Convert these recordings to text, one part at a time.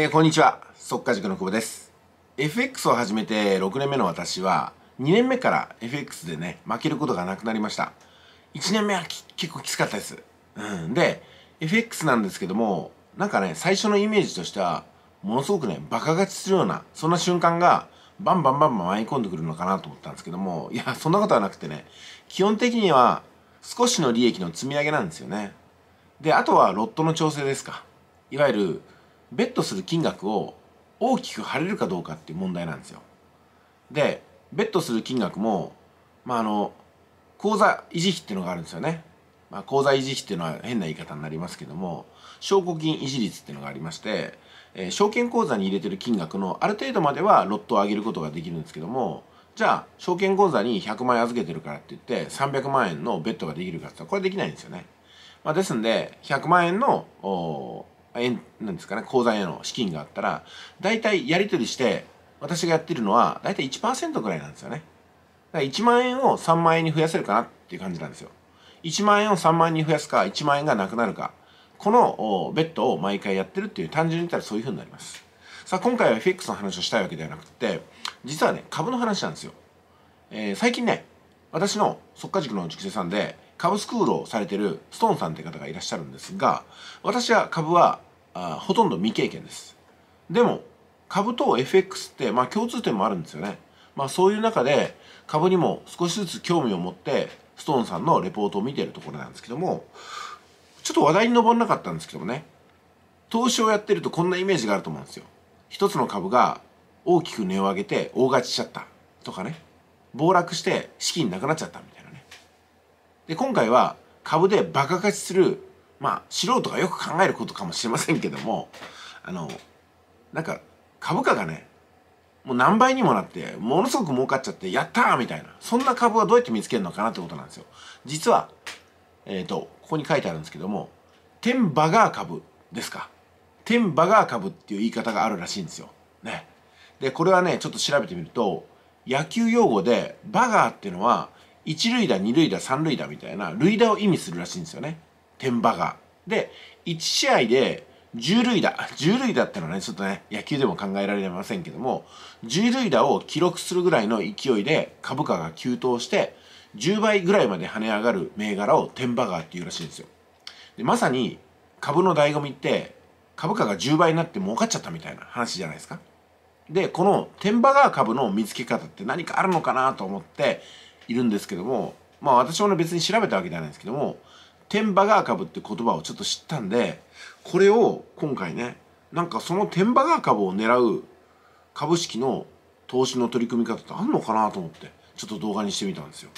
えー、こんにちは速稼塾の久保です FX を始めて6年目の私は2年目から FX でね負けることがなくなりました1年目は結構きつかったですうんで FX なんですけどもなんかね最初のイメージとしてはものすごくねバカ勝ちするようなそんな瞬間がバンバンバンバン舞い込んでくるのかなと思ったんですけどもいやそんなことはなくてね基本的には少しの利益の積み上げなんですよねであとはロットの調整ですかいわゆるベットする金額を大きく張れるかどうかっていう問題なんですよ。で、ベットする金額も、まあ、あの、口座維持費っていうのがあるんですよね。まあ、口座維持費っていうのは変な言い方になりますけども、証拠金維持率っていうのがありまして、えー、証券口座に入れてる金額のある程度まではロットを上げることができるんですけども、じゃあ、証券口座に100万円預けてるからって言って、300万円のベッドができるかって言ったら、これできないんですよね。まあ、ですんで、100万円のなんですかね口座への資金があったら大体やり取りして私がやってるのは大体1%ぐらいなんですよねだから1万円を3万円に増やせるかなっていう感じなんですよ1万円を3万円に増やすか1万円がなくなるかこのベッドを毎回やってるっていう単純に言ったらそういうふうになりますさあ今回は FX の話をしたいわけではなくて実はね株の話なんですよ、えー、最近ね私の即家塾の塾生さんで株スクールをされてるストーンさんっいう方がいらっしゃるんですが私は株はあほとんど未経験ですでも株と FX ってまあ共通点もあるんですよねまあそういう中で株にも少しずつ興味を持ってストーンさんのレポートを見ているところなんですけどもちょっと話題に上らなかったんですけどもね投資をやってるとこんなイメージがあると思うんですよ一つの株が大きく値を上げて大勝ちしちゃったとかね暴落して資金なくなっちゃったみたいなねで今回は株でバカ勝ちするまあ素人がよく考えることかもしれませんけどもあのなんか株価がねもう何倍にもなってものすごく儲かっちゃってやったーみたいなそんな株はどうやって見つけるのかなってことなんですよ実はえっ、ー、とここに書いてあるんですけどもテンバガー株ですかテンバガー株っていう言い方があるらしいんですよねでこれはねちょっと調べてみると野球用語でバガーっていうのは一塁打二塁打三塁打みたいな塁打を意味するらしいんですよね天馬がで1試合で10塁打10塁打ってのはねちょっとね野球でも考えられませんけども10塁打を記録するぐらいの勢いで株価が急騰して10倍ぐらいまで跳ね上がる銘柄をテンバガーっていうらしいんですよでまさに株の醍醐味って株価が10倍になって儲かっちゃったみたいな話じゃないですかでこのテンバガー株の見つけ方って何かあるのかなと思っているんですけどもまあ私もね別に調べたわけじゃないんですけども天馬川株って言葉をちょっと知ったんで、これを今回ね、なんかその天馬川株を狙う株式の投資の取り組み方ってあんのかなと思って、ちょっと動画にしてみたんですよ。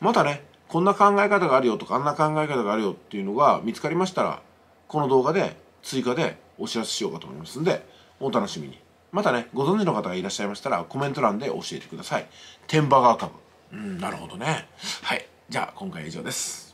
またね、こんな考え方があるよとか、あんな考え方があるよっていうのが見つかりましたら、この動画で追加でお知らせしようかと思いますんで、お楽しみに。またね、ご存知の方がいらっしゃいましたら、コメント欄で教えてください。天馬川株。うん、なるほどね。はい。じゃあ、今回以上です。